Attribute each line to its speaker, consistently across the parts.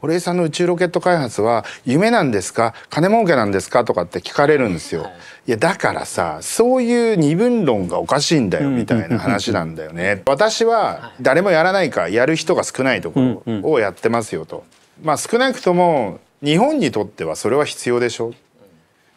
Speaker 1: 堀江さんの宇宙ロケット開発は夢なんですか金儲けなんですかとかって聞かれるんですよ。いやだからさそういう二分論がおかしいんだよみたいな話なんだよね。私は誰もやらないかやる人が少ないところをやってますよと。まあ少なくとも日本にとってはそれは必要でしょ。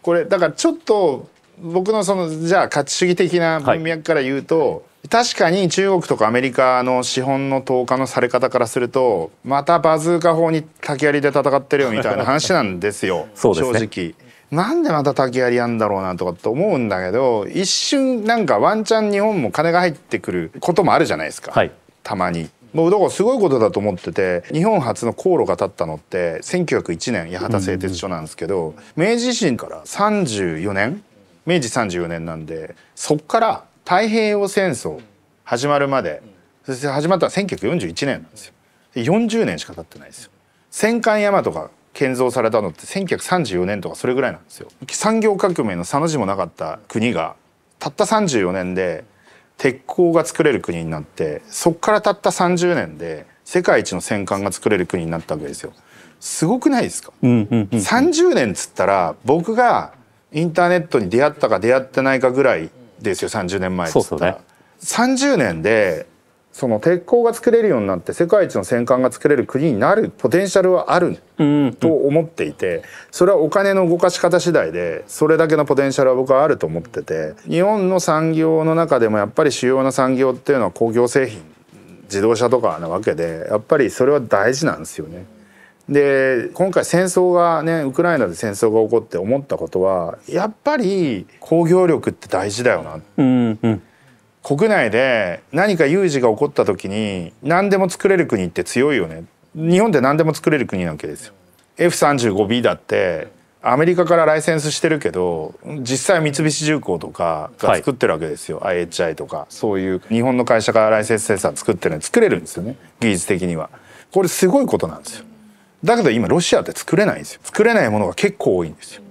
Speaker 1: これだからちょっと僕のそのじゃあ価値主義的な文脈から言うと、はい確かに中国とかアメリカの資本の投下のされ方からするとまたバズーカ法に竹槍で戦ってるよみたいな話なんですよ ね、正直。なんでまた竹槍やんだろうなとかって思うんだけど一瞬なんかワンチャン日本も金が入ってくることもあるじゃないですか、はい、たまに。もうだからすごいことだと思ってて日本初の航路が立ったのって1901年八幡製鉄所なんですけど、うんうん、明治維新から34年明治34年なんでそっから太平洋戦争始まるまで、そして始まったのは1941年なんですよ。40年しか経ってないですよ。戦艦大和が建造されたのって1934年とかそれぐらいなんですよ。産業革命のさの字もなかった国がたった34年で鉄鋼が作れる国になってそこからたった30年で世界一の戦艦が作れる国になったわけですよ。すごくないですか、うんうんうん、30年っつったら僕がインターネットに出会ったか出会ってないかぐらいですよ30年前っつったそうね、30年でその鉄鋼が作れるようになって世界一の戦艦が作れる国になるポテンシャルはあると思っていてそれはお金の動かし方次第でそれだけのポテンシャルは僕はあると思ってて日本の産業の中でもやっぱり主要な産業っていうのは工業製品自動車とかなわけでやっぱりそれは大事なんですよね。で今回戦争がねウクライナで戦争が起こって思ったことはやっぱり工業力って大事だよな、うんうん、国内で何か有事が起こった時に何でも作れる国って強いよね日本って何でも作れる国なわけですよ。F35B だってアメリカからライセンスしてるけど実際三菱重工とかが作ってるわけですよ、はい、IHI とかそういう日本の会社からライセンス生産作ってるの作れるんですよね技術的には。これすごいことなんですよ。だけど今ロシアって作れないんですよ作れないものが結構多いんですよ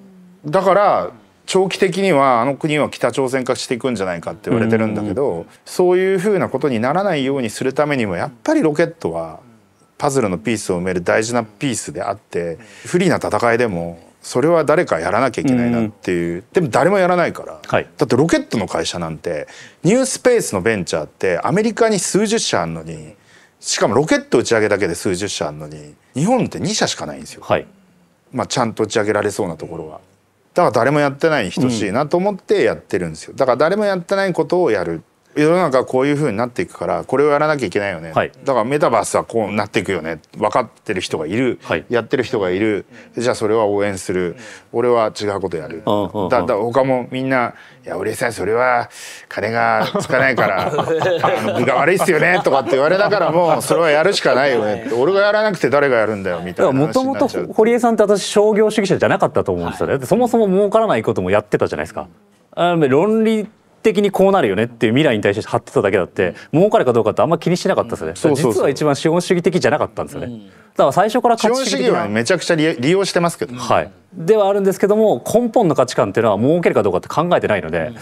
Speaker 1: だから長期的にはあの国は北朝鮮化していくんじゃないかって言われてるんだけどそういうふうなことにならないようにするためにもやっぱりロケットはパズルのピースを埋める大事なピースであって不利な戦いでもそれは誰かやらなきゃいけないなっていう、でも誰もやらないから、はい、だってロケットの会社なんてニュースペースのベンチャーってアメリカに数十社あるのにしかもロケット打ち上げだけで数十社あるのに日本って2社しかないんですよ、はい、まあ、ちゃんと打ち上げられそうなところはだから誰もやってない等しいなと思ってやってるんですよ、だから誰もやってないことをやる世の中こういうふうになっていくからこれをやらなきゃいけないよね、はい、だからメタバースはこうなっていくよね分かってる人がいる、はい、やってる人がいるじゃあそれは応援する、俺は違うことやる、だだ他もみんないや俺さそれは金がつかないから 分が悪いっすよねとかって言われながらもうそれはやるしかないよねって俺がやらなくて誰がやるんだよみたいなもともと堀江さんって私商業主義者じゃなかったと思うんですよね、はい、そもそも儲からないこともやってたじゃないですか。あ論理的にこうなるよねっていう未来に対して貼ってただけだって儲かるかどうかってあんま気にしなかったですね、うん、実は一番資本主義的じゃなかったんですよね、うん、だから最初から価値主義はめちゃくちゃ利用してますけど、はい、ではあるんですけども根本の価値観っていうのは儲けるかどうかって考えてないので、